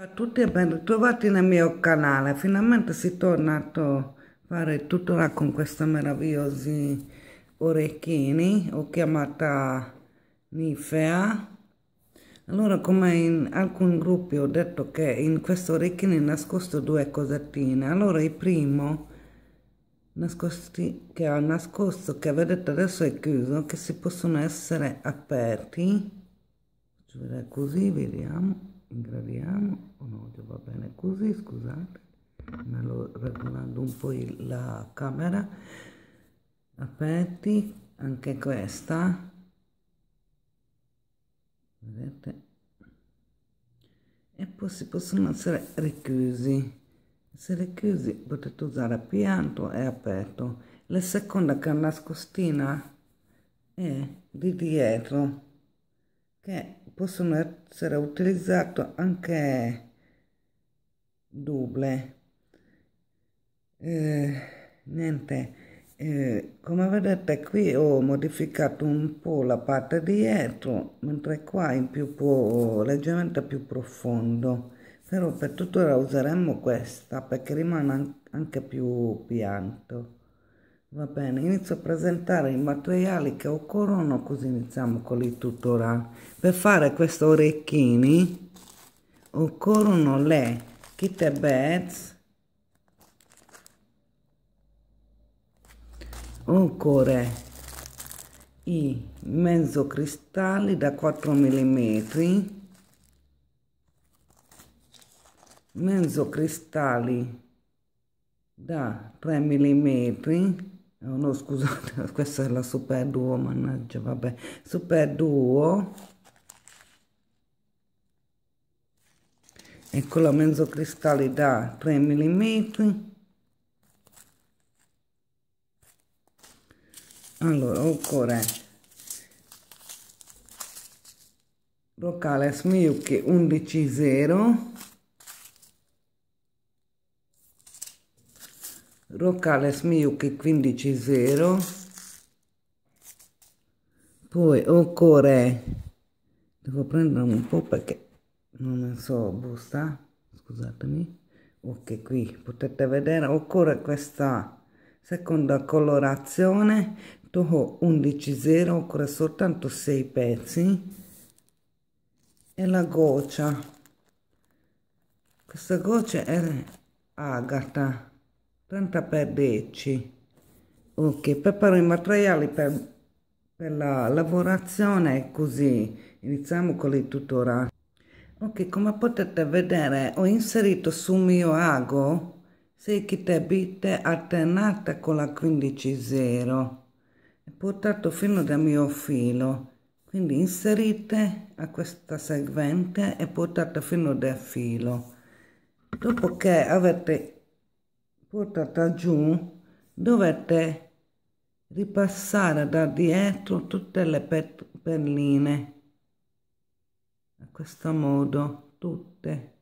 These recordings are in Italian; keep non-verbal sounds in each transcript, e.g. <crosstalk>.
Ciao ah, A tutti e ben trovati nel mio canale, finalmente si è tornato a fare tutorial con questi meravigliosi orecchini, ho chiamata Nifea. Allora come in alcuni gruppi ho detto che in questo orecchino è nascosto due cosettine, allora il primo nascosti, che ho nascosto, che vedete adesso è chiuso, che si possono essere aperti, cioè così vediamo ingraviamo un odio va bene così scusate me lo regolando un po' la camera aperti anche questa vedete e poi si possono essere richiusi se richiusi potete usare pianto e aperto la seconda che è nascostina è di dietro che possono essere utilizzato anche double eh, niente eh, come vedete qui ho modificato un po la parte dietro mentre qua in più po leggermente più profondo però per tuttora useremo questa perché rimane anche più pianto Va bene, inizio a presentare i materiali che occorrono, così iniziamo con il tutorial. Per fare questi orecchini occorrono le kitty beds, occorre i mezzo cristalli da 4 mm, mezzo cristalli da 3 mm oh no scusate <laughs> questa è la super duo mannaggia vabbè super duo ecco la mezzo cristalli da 3 mm allora occorre locale smiucchi 11 0 Locales Miyuki 15-0 poi occorre devo prendere un po' perché non so busta scusatemi ok qui potete vedere occorre questa seconda colorazione Toho 11-0 occorre soltanto 6 pezzi e la goccia questa goccia è agata 30 per 10 ok preparo i materiali per, per la lavorazione così iniziamo con il tutorial ok come potete vedere ho inserito sul mio ago 6 chite bite alternate con la 15 0 portato fino dal mio filo quindi inserite a questa seguente e portate fino dal filo dopo che avete portata giù, dovete ripassare da dietro tutte le perline. A questo modo, tutte.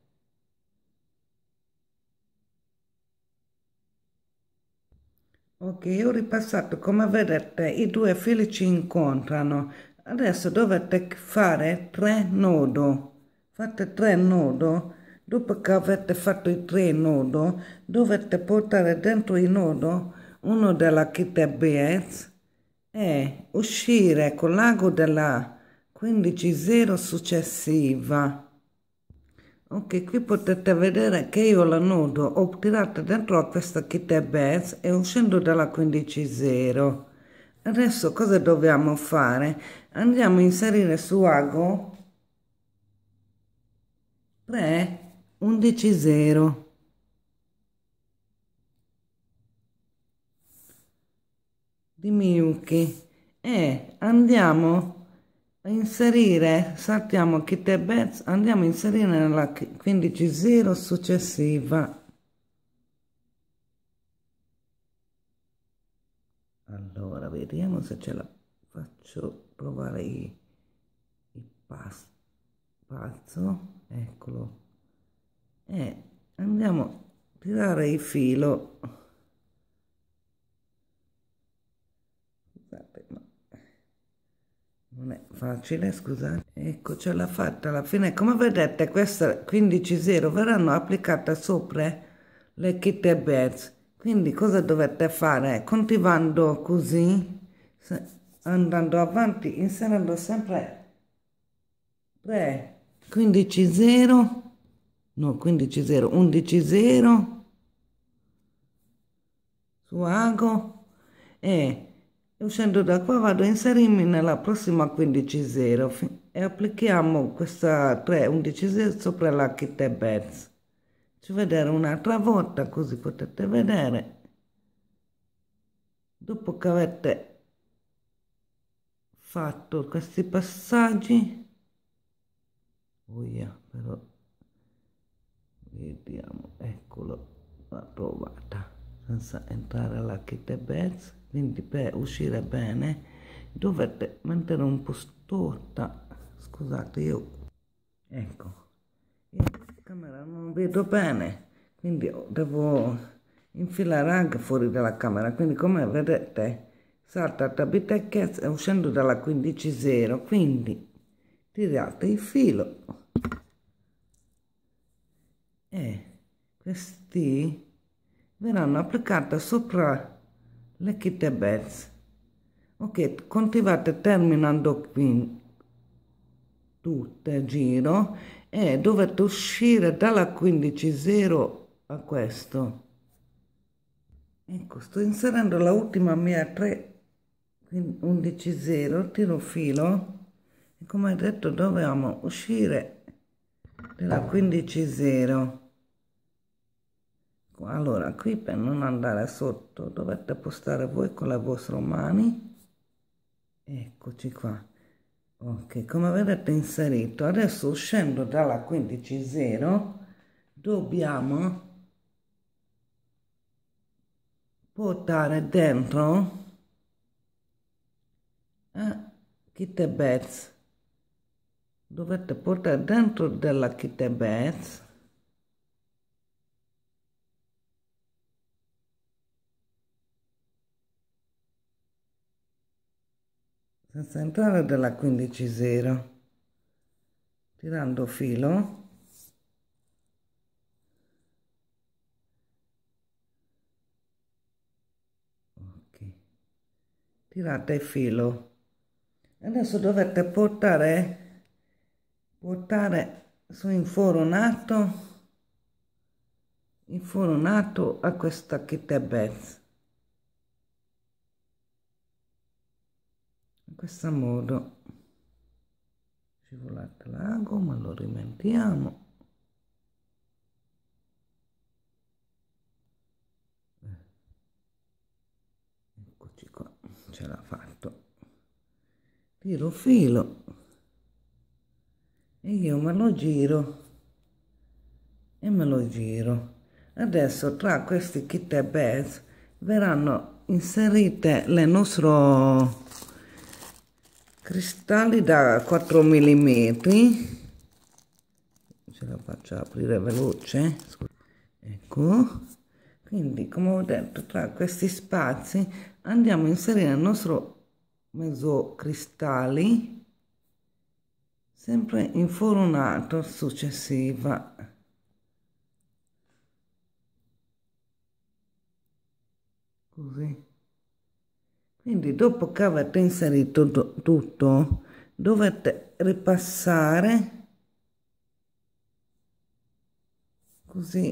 Ok, ho ripassato, come vedete i due fili ci incontrano. Adesso dovete fare tre nodo. Fate tre nodo Dopo che avete fatto i tre nodo, dovete portare dentro il nodo uno della chita Bates e uscire con l'ago della 15.0 successiva. Ok, qui potete vedere che io la nodo ho tirata dentro a questa chita Bates e uscendo dalla 15.0. Adesso cosa dobbiamo fare? Andiamo a inserire su ago 3 11.0 di Miyuki e eh, andiamo a inserire saltiamo Kitebets andiamo a inserire nella 15.0 successiva allora vediamo se ce la faccio provare i, il passo eccolo e andiamo a tirare il filo scusate ma non è facile scusate ecco ce l'ha fatta alla fine come vedete queste 15 0 verranno applicate sopra le kit e birds quindi cosa dovete fare continuando così andando avanti inserendo sempre 3 15 0 no 15 0 11 0 su ago e uscendo da qua vado a inserirmi nella prossima 15 0 e applichiamo questa 3 11 0 sopra la kit e bets ci vedere un'altra volta così potete vedere dopo che avete fatto questi passaggi oh yeah, però vediamo eccolo la provata senza entrare alla kit beds quindi per uscire bene dovete mettere un po' storta scusate io ecco io in camera non vedo bene quindi devo infilare anche fuori dalla camera quindi come vedete salta da tabitecchezza uscendo dalla 15.0 quindi tirate il filo e eh, questi verranno applicati sopra le kitte beds ok continuate terminando qui tutto il giro e dovete uscire dalla 15.0 a questo ecco sto inserendo la ultima mia 3 11.0 tiro filo e come detto dovevamo uscire dalla 15.0 Ecco, allora qui per non andare sotto dovete postare voi con le vostre mani eccoci qua ok come vedete inserito adesso uscendo dalla 15.0 dobbiamo portare dentro eh, kitty beds dovete portare dentro della kitty beds centrale della 15 0 tirando filo ok tirate filo adesso dovete portare portare su inforunato inforunato a questa kitty base questo modo scivolate la gomma lo rimettiamo eccoci qua ce l'ha fatto tiro filo e io me lo giro e me lo giro adesso tra questi kit e base verranno inserite le nostre cristalli da 4 mm ce la faccio aprire veloce ecco quindi come ho detto tra questi spazi andiamo a inserire il nostro mezzo cristalli sempre in furonato successiva così quindi dopo che avete inserito tutto, dovete ripassare così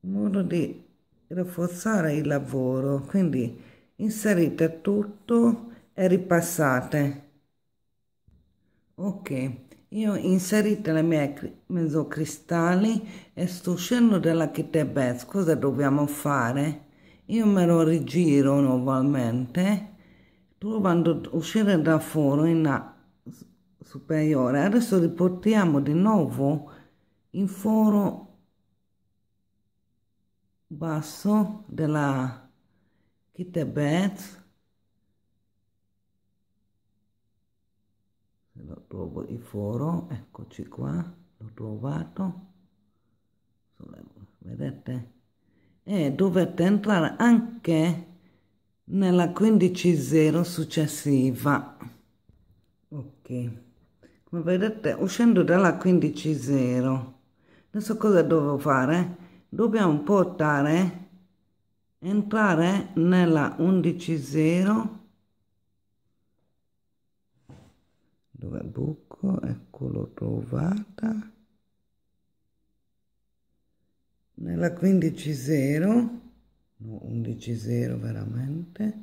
in modo di rafforzare il lavoro. Quindi inserite tutto e ripassate. Ok, io inserite le mie mesocristalli e sto uscendo dalla kitebet. Cosa dobbiamo fare? Io me lo rigiro normalmente, provando a uscire da foro in A superiore. Adesso riportiamo di nuovo in foro basso della kit Se lo trovo il foro, eccoci qua, l'ho trovato. Vedete? e dovette entrare anche nella 15.0 successiva. Ok, come vedete uscendo dalla 15.0, adesso cosa devo fare? Dobbiamo portare, entrare nella 11.0 dove buco, ecco l'ho trovata nella 15.0 no 11 veramente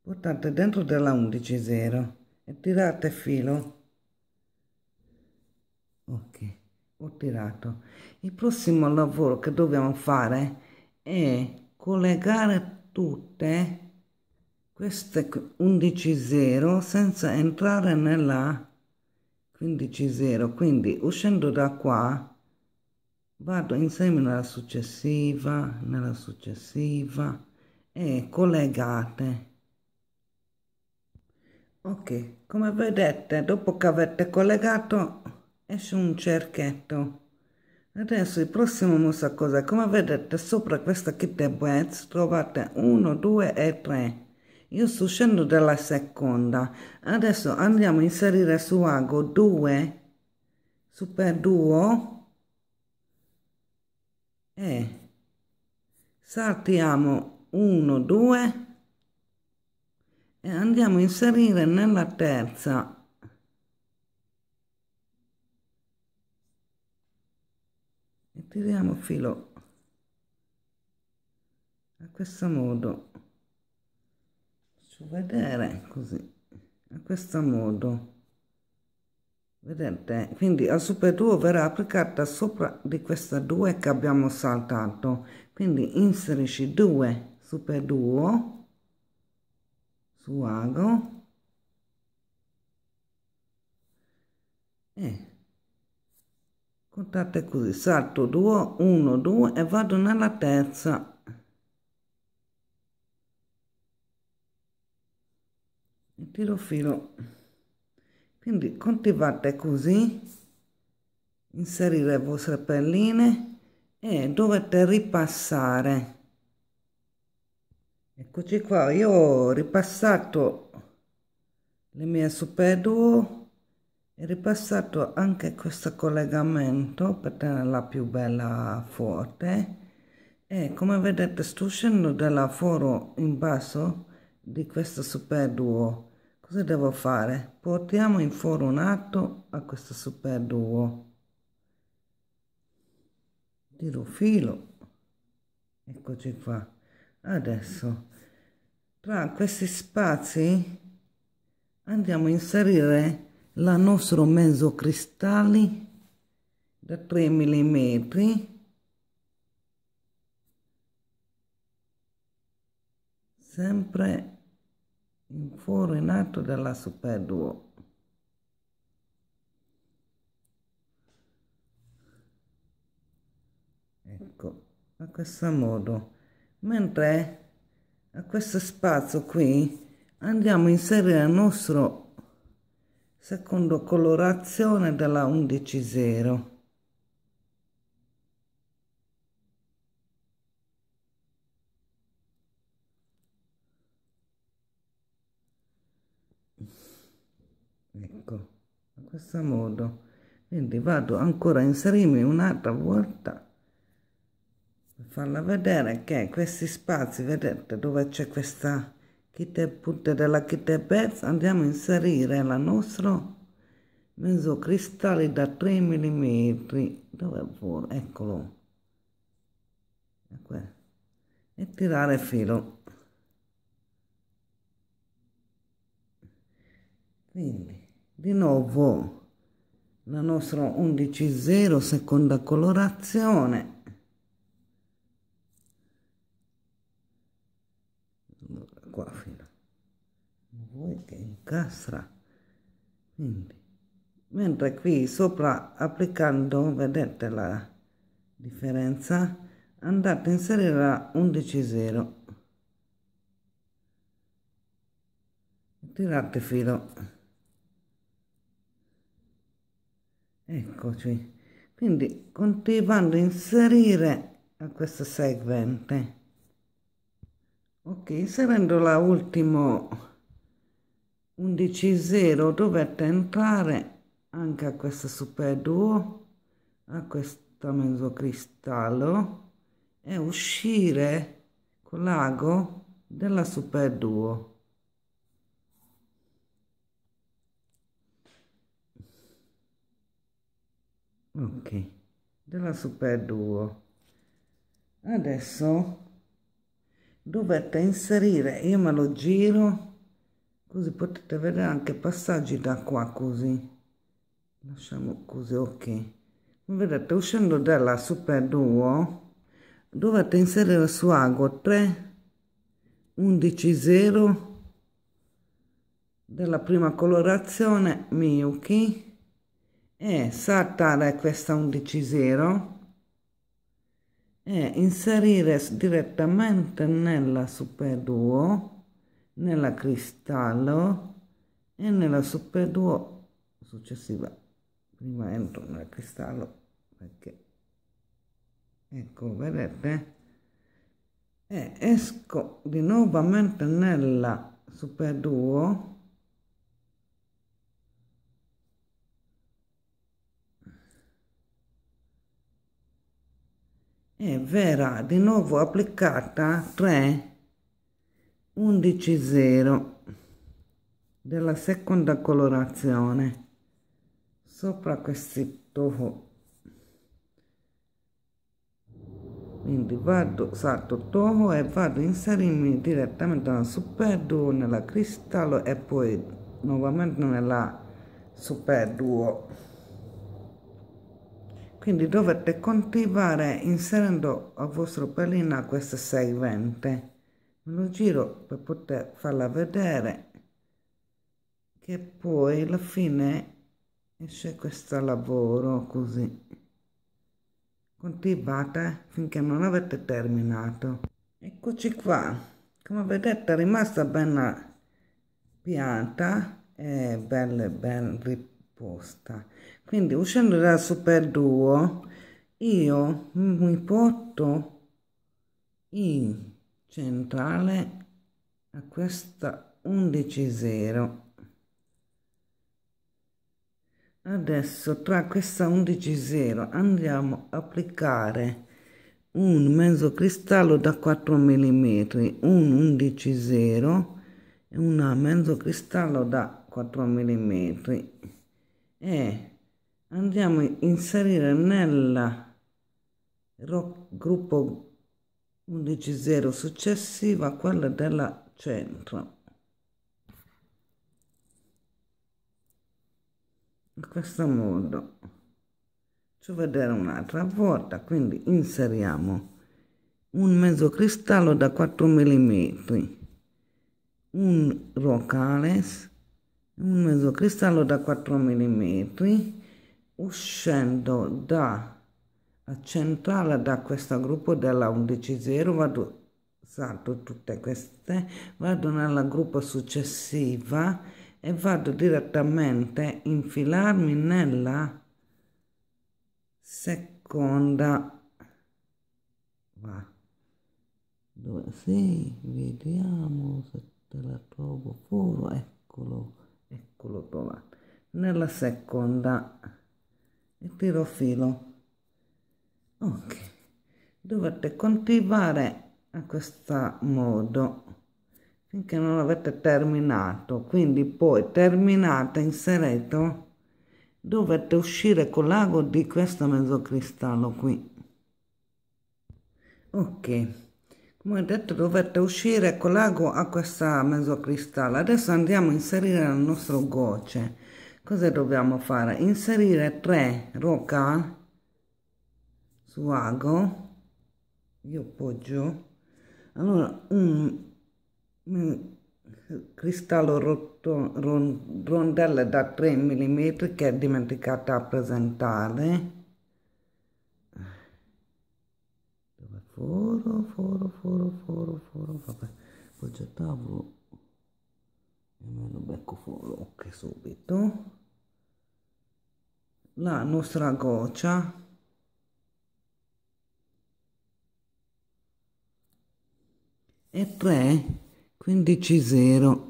portate dentro della 11.0 e tirate filo ok ho tirato il prossimo lavoro che dobbiamo fare è collegare tutte queste 11.0 senza entrare nella 15.0 quindi uscendo da qua vado insieme nella successiva nella successiva e collegate ok come vedete dopo che avete collegato esce un cerchetto adesso il prossimo muso cosa come vedete sopra questa kit breads trovate 1 2 e 3 io sto uscendo dalla seconda adesso andiamo a inserire su ago 2 super duo e eh. saltiamo 1 2 e andiamo a inserire nella terza e tiriamo filo a questo modo faccio vedere così a questo modo Vedete? Quindi al super 2 verrà applicata sopra di questa 2 che abbiamo saltato. Quindi inserisci 2 super 2 su ago e contate così salto 2 1 2 e vado nella terza e tiro filo quindi coltivate così inserire le vostre perline e dovete ripassare eccoci qua io ho ripassato le mie super duo e ripassato anche questo collegamento per tenerla più bella forte e come vedete sto uscendo dalla foro in basso di questo super duo cosa devo fare? Portiamo in foro un atto a questo super duo. Tiro filo. Eccoci qua. Adesso tra questi spazi andiamo a inserire la nostro mezzo cristalli da 3 mm sempre in foro in alto della Superduo. Ecco, a questo modo. Mentre a questo spazio qui andiamo a inserire il nostro secondo colorazione della 11.0 bianco ecco, in questo modo quindi vado ancora a inserirmi un'altra volta per farla vedere che questi spazi vedete dove c'è questa chite punte della chite pezza andiamo a inserire la nostra mezzo cristalli da 3 mm dove vuole eccolo ecco. e tirare filo quindi di nuovo la nostra 11.0 seconda colorazione qua fino vuoi che incastra quindi mentre qui sopra applicando vedete la differenza andate a inserire la 11.0 tirate filo eccoci cioè, quindi continuando a inserire a questa seguente ok inserendo la ultimo 11 0 dovete entrare anche a questa super duo a questo mezzo cristallo e uscire con l'ago della super duo ok della super duo adesso dovete inserire io me lo giro così potete vedere anche passaggi da qua così lasciamo così ok vedete uscendo dalla super duo dovete inserire su ago 3 11 0 della prima colorazione miyuki e eh, saltare questa undicesero e eh, inserire direttamente nella super duo nella cristallo e nella super duo successiva prima entro nel cristallo perché ecco vedete e eh, esco di nuovamente nella super duo e verrà di nuovo applicata 3 11 0 della seconda colorazione sopra questi toho quindi vado salto toho e vado a inserirmi direttamente nella super duo nella cristallo e poi nuovamente nella super duo quindi dovete coltivare inserendo a vostro pallina queste 6 vente me lo giro per poter farla vedere che poi alla fine esce questo lavoro così coltivate finché non avete terminato eccoci qua come vedete è rimasta bella pianta e bella ben riposta quindi uscendo dal super duo io mi porto in centrale a questa undicesero adesso tra questa undicesero andiamo a applicare un mezzo cristallo da 4 mm un undicesero e una mezzo cristallo da 4 mm e andiamo a inserire nel gruppo 11.0 successiva quella della centro in questo modo faccio vedere un'altra volta quindi inseriamo un mezzo cristallo da 4 mm un rocales un mezzo cristallo da 4 mm uscendo da centrale da questo gruppo della 11.0 vado salto tutte queste vado nella gruppo successiva e vado direttamente a infilarmi nella seconda va dove sì vediamo se te la trovo pure eccolo eccolo trovato nella seconda e tiro filo ok dovete continuare a questo modo finché non avete terminato quindi poi terminata inserito dovete uscire con l'ago di questo mezzo cristallo qui ok come ho detto dovete uscire con l'ago a questa mezzo cristallo adesso andiamo a inserire il nostro gocce cosa dobbiamo fare? Inserire 3 roca su ago, io poggio, allora un, cristallo rotto, rondelle da 3 mm che è dimenticata a presentare. foro, foro, foro, foro, foro, vabbè, poggiatavo e me lo becco fuori, ok, subito la nostra goccia e poi 15 0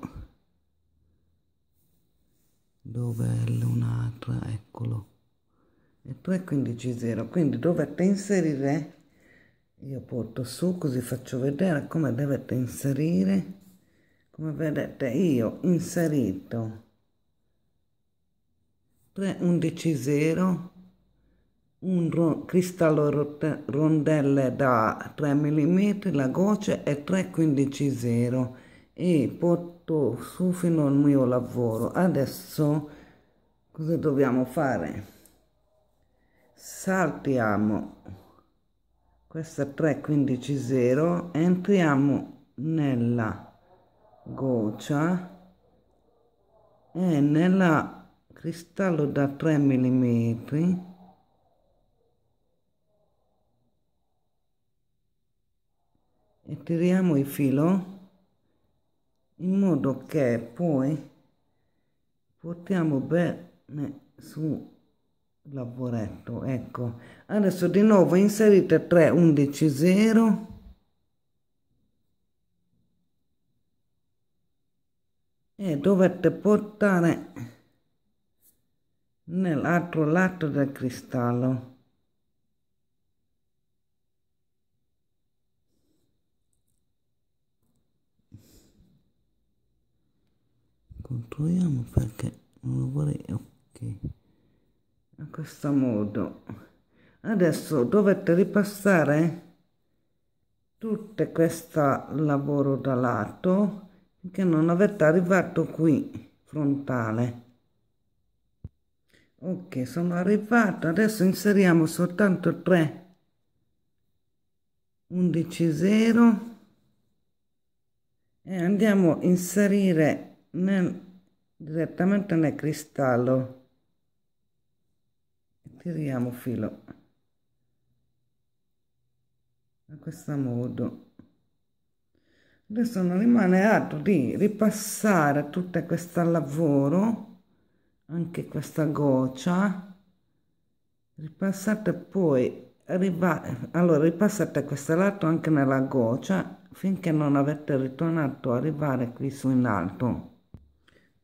dov'è l'un'altra eccolo e poi 15 0 quindi dovete inserire io porto su così faccio vedere come dovete inserire come vedete io inserito 11 0 un ro- cristallo rot- rondelle da 3 mm, la goccia è 315 e porto su fino al mio lavoro. Adesso cosa dobbiamo fare? Saltiamo questa 315 entriamo nella goccia e nella cristallo da 3 mm e tiriamo il filo in modo che poi portiamo bene su lavoretto ecco adesso di nuovo inserite 3 11 0 e dovete portare nell'altro lato del cristallo. Controlliamo perché non lo vorrei, ok, In questo modo. Adesso dovete ripassare tutto questo lavoro da lato che non avete arrivato qui frontale ok sono arrivato adesso inseriamo soltanto 3 11 0 e andiamo a inserire nel, direttamente nel cristallo tiriamo filo in questo modo adesso non rimane altro di ripassare tutta questa lavoro anche questa goccia ripassate poi arriva allora ripassate questo lato anche nella goccia finché non avete ritornato arrivare qui su in alto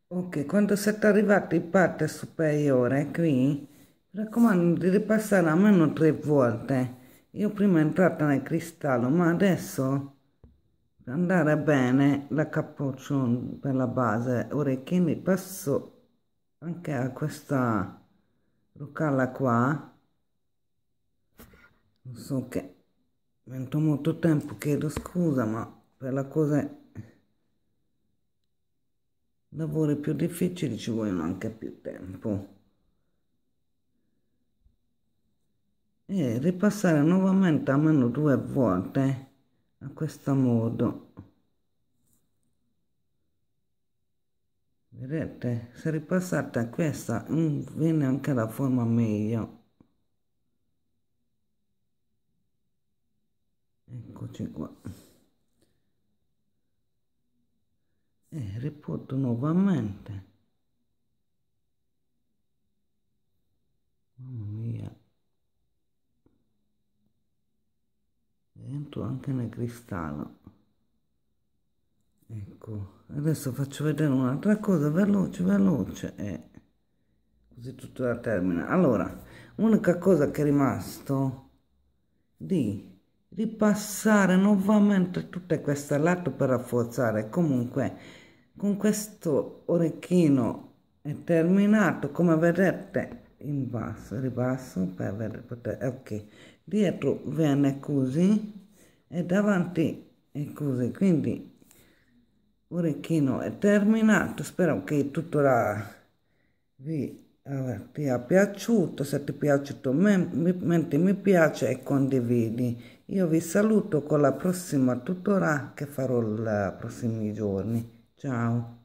ok quando siete arrivati in parte superiore qui mi raccomando di ripassare almeno tre volte io prima entrata nel cristallo ma adesso per andare bene la cappuccio per la base orecchini passo anche a questa locale qua non so che vento molto tempo chiedo scusa ma per la cosa lavori più difficili ci vogliono anche più tempo e ripassare nuovamente almeno due volte a questo modo vedete se ripassate a questa mm, viene anche la forma meglio eccoci qua e eh, riporto nuovamente mamma mia dentro anche nel cristallo ecco adesso faccio vedere un'altra cosa veloce veloce e eh. così tutto la termina allora unica cosa che è rimasto di ripassare nuovamente tutte queste lato per rafforzare comunque con questo orecchino è terminato come vedete in basso ribasso per vedere poter, ok dietro viene così e davanti è così quindi orecchino è terminato spero che tutto la... vi eh, sia piaciuto se ti è piaciuto metti mi piace e condividi io vi saluto con la prossima tutora che farò i prossimi giorni ciao